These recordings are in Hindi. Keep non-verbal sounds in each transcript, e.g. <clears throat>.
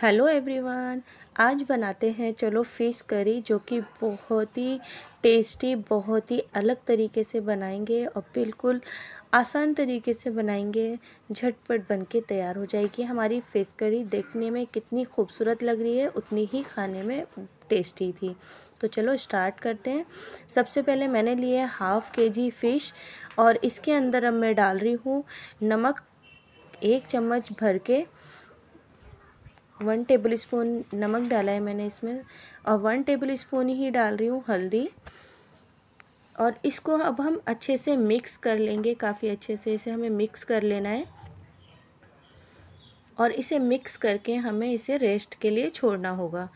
हेलो एवरीवन आज बनाते हैं चलो फ़िश करी जो कि बहुत ही टेस्टी बहुत ही अलग तरीके से बनाएंगे और बिल्कुल आसान तरीके से बनाएंगे झटपट बन के तैयार हो जाएगी हमारी फ़िश करी देखने में कितनी खूबसूरत लग रही है उतनी ही खाने में टेस्टी थी तो चलो स्टार्ट करते हैं सबसे पहले मैंने लिए हाफ़ के जी फ़िश और इसके अंदर अब मैं डाल रही हूँ नमक एक चम्मच भर के वन टेबल स्पून नमक डाला है मैंने इसमें और वन टेबल स्पून ही डाल रही हूँ हल्दी और इसको अब हम अच्छे से मिक्स कर लेंगे काफ़ी अच्छे से इसे हमें मिक्स कर लेना है और इसे मिक्स करके हमें इसे रेस्ट के लिए छोड़ना होगा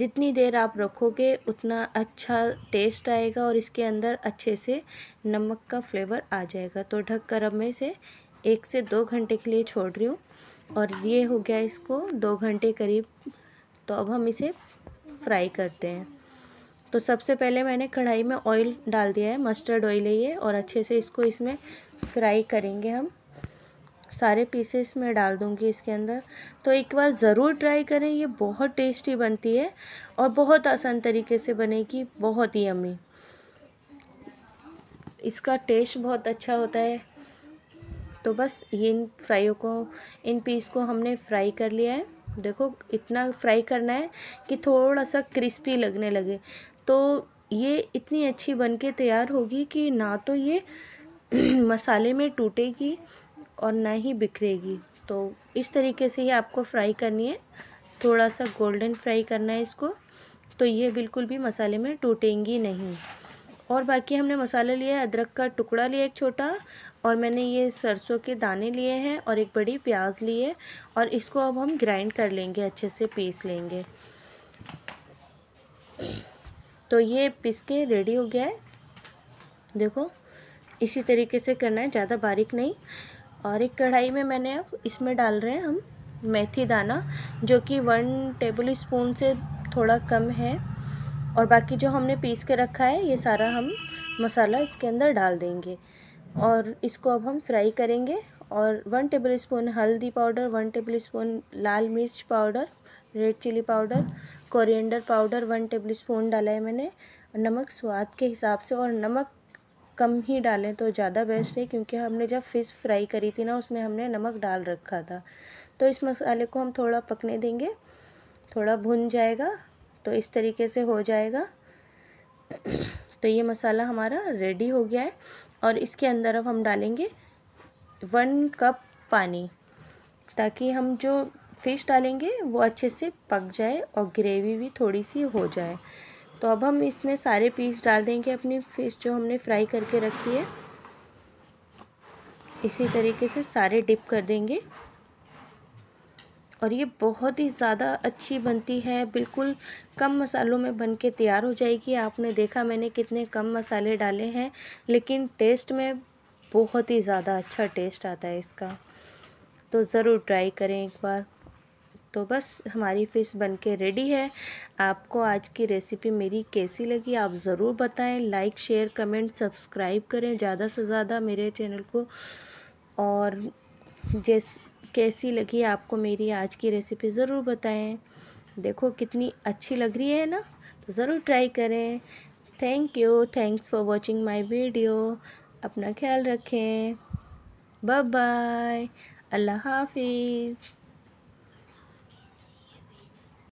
जितनी देर आप रखोगे उतना अच्छा टेस्ट आएगा और इसके अंदर अच्छे से नमक का फ्लेवर आ जाएगा तो ढक कर अब मैं इसे एक से दो घंटे के लिए छोड़ रही हूँ और ये हो गया इसको दो घंटे करीब तो अब हम इसे फ्राई करते हैं तो सबसे पहले मैंने कढ़ाई में ऑयल डाल दिया है मस्टर्ड ऑयल है ये और अच्छे से इसको इसमें फ्राई करेंगे हम सारे पीसेस में डाल दूंगी इसके अंदर तो एक बार ज़रूर ट्राई करें ये बहुत टेस्टी बनती है और बहुत आसान तरीके से बनेगी बहुत ही अम्मी इसका टेस्ट बहुत अच्छा होता है तो बस ये इन फ्राइयों को इन पीस को हमने फ्राई कर लिया है देखो इतना फ्राई करना है कि थोड़ा सा क्रिस्पी लगने लगे तो ये इतनी अच्छी बन के तैयार होगी कि ना तो ये <clears throat> मसाले में टूटेगी और ना ही बिखरेगी तो इस तरीके से ही आपको फ्राई करनी है थोड़ा सा गोल्डन फ्राई करना है इसको तो ये बिल्कुल भी मसाले में टूटेंगी नहीं और बाकी हमने मसाले लिए अदरक का टुकड़ा लिया एक छोटा और मैंने ये सरसों के दाने लिए हैं और एक बड़ी प्याज ली है और इसको अब हम ग्राइंड कर लेंगे अच्छे से पीस लेंगे तो ये पीस के रेडी हो गया है देखो इसी तरीके से करना है ज़्यादा बारीक नहीं और एक कढ़ाई में मैंने अब इसमें डाल रहे हैं हम मेथी दाना जो कि वन टेबल स्पून से थोड़ा कम है और बाकी जो हमने पीस के रखा है ये सारा हम मसाला इसके अंदर डाल देंगे और इसको अब हम फ्राई करेंगे और one tablespoon powder one tablespoon मिर्च powder red chilli powder coriander powder one tablespoon है मैंने नमक स्वाद के हिसाब से और नमक कम ही डालें तो ज़्यादा बेस्ट है क्योंकि हमने जब फ़िश फ्राई करी थी ना उसमें हमने नमक डाल रखा था तो इस मसाले को हम थोड़ा पकने देंगे थोड़ा भुन जाएगा तो इस तरीके से हो जाएगा तो ये मसाला हमारा रेडी हो गया है और इसके अंदर अब हम डालेंगे वन कप पानी ताकि हम जो फ़िश डालेंगे वो अच्छे से पक जाए और ग्रेवी भी थोड़ी सी हो जाए तो अब हम इसमें सारे पीस डाल देंगे अपनी फ़िश जो हमने फ्राई करके रखी है इसी तरीके से सारे डिप कर देंगे और ये बहुत ही ज़्यादा अच्छी बनती है बिल्कुल कम मसालों में बन के तैयार हो जाएगी आपने देखा मैंने कितने कम मसाले डाले हैं लेकिन टेस्ट में बहुत ही ज़्यादा अच्छा टेस्ट आता है इसका तो ज़रूर ट्राई करें एक बार तो बस हमारी फ़िश बनके रेडी है आपको आज की रेसिपी मेरी कैसी लगी आप ज़रूर बताएं लाइक शेयर कमेंट सब्सक्राइब करें ज़्यादा से ज़्यादा मेरे चैनल को और जैस कैसी लगी आपको मेरी आज की रेसिपी ज़रूर बताएं देखो कितनी अच्छी लग रही है ना तो ज़रूर ट्राई करें thank you thanks for watching my video अपना ख्याल रखें बाय बाय अल्लाह हाफिज़